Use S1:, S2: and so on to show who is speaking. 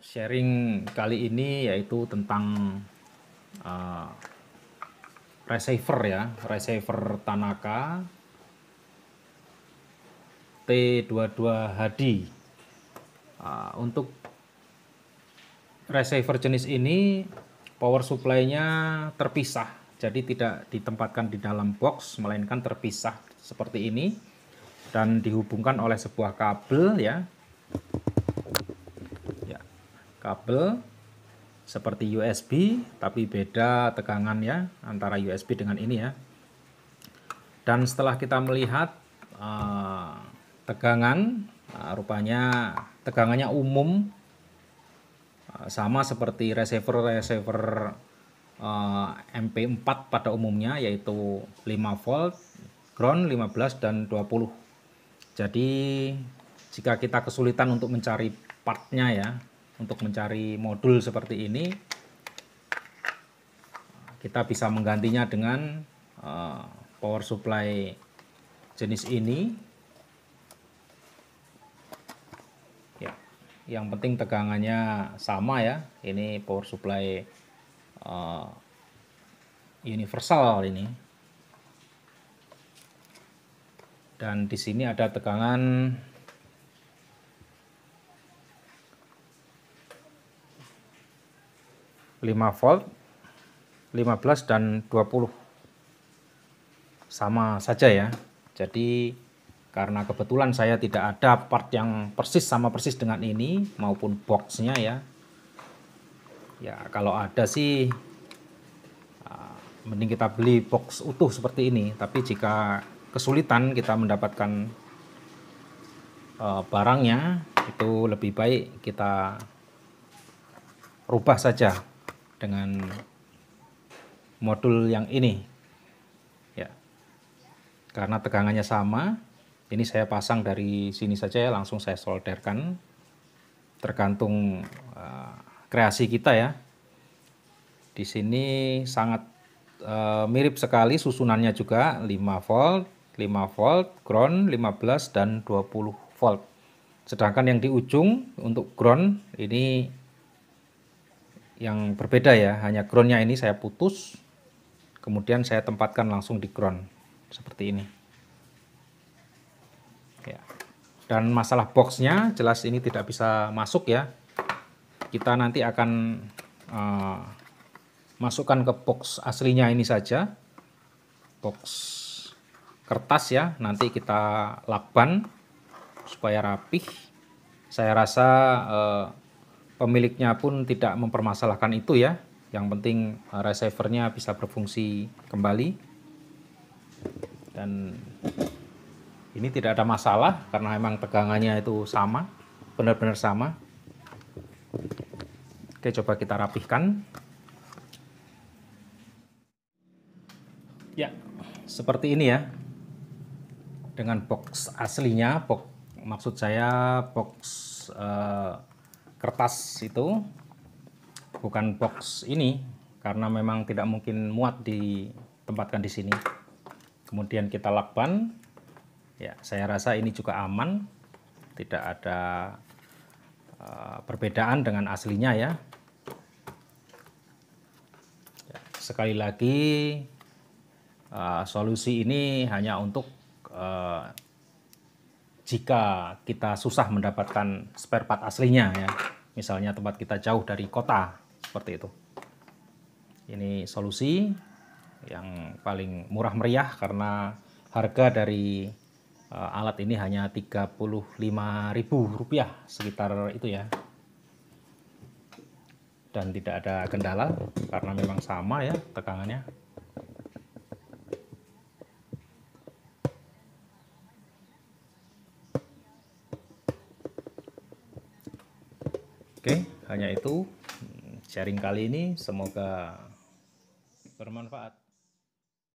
S1: sharing kali ini yaitu tentang uh, receiver ya, receiver Tanaka T22 hd Uh, untuk receiver jenis ini power supply-nya terpisah, jadi tidak ditempatkan di dalam box melainkan terpisah seperti ini dan dihubungkan oleh sebuah kabel ya kabel seperti USB tapi beda tegangan ya antara USB dengan ini ya dan setelah kita melihat uh, tegangan uh, rupanya tegangannya umum uh, sama seperti receiver-receiver uh, MP4 pada umumnya yaitu 5 volt ground 15 dan 20 jadi jika kita kesulitan untuk mencari partnya ya untuk mencari modul seperti ini kita bisa menggantinya dengan uh, power supply jenis ini ya yang penting tegangannya sama ya ini power supply uh, universal ini dan di sini ada tegangan 5 volt 15 dan 20 sama saja ya jadi karena kebetulan saya tidak ada part yang persis sama persis dengan ini maupun boxnya ya ya kalau ada sih ah, mending kita beli box utuh seperti ini tapi jika kesulitan kita mendapatkan eh, barangnya itu lebih baik kita rubah saja dengan modul yang ini ya karena tegangannya sama ini saya pasang dari sini saja ya langsung saya solderkan tergantung uh, kreasi kita ya di sini sangat uh, mirip sekali susunannya juga 5 volt 5 volt ground 15 dan 20 volt sedangkan yang di ujung untuk ground ini yang berbeda ya. Hanya groundnya ini saya putus, kemudian saya tempatkan langsung di ground seperti ini. Ya. Dan masalah boxnya jelas ini tidak bisa masuk ya. Kita nanti akan uh, masukkan ke box aslinya ini saja. Box kertas ya. Nanti kita lakban supaya rapih. Saya rasa uh, pemiliknya pun tidak mempermasalahkan itu ya. Yang penting eh, receivernya bisa berfungsi kembali. Dan ini tidak ada masalah karena memang tegangannya itu sama, benar-benar sama. Oke, coba kita rapihkan. Ya, seperti ini ya. Dengan box aslinya, box maksud saya box uh, kertas itu bukan box ini karena memang tidak mungkin muat ditempatkan di sini kemudian kita lakban ya saya rasa ini juga aman tidak ada uh, perbedaan dengan aslinya ya, ya sekali lagi uh, solusi ini hanya untuk uh, jika kita susah mendapatkan spare part aslinya ya. Misalnya tempat kita jauh dari kota seperti itu. Ini solusi yang paling murah meriah karena harga dari uh, alat ini hanya Rp35.000 sekitar itu ya. Dan tidak ada kendala karena memang sama ya tegangannya. Oke, hanya itu hmm, sharing kali ini. Semoga bermanfaat.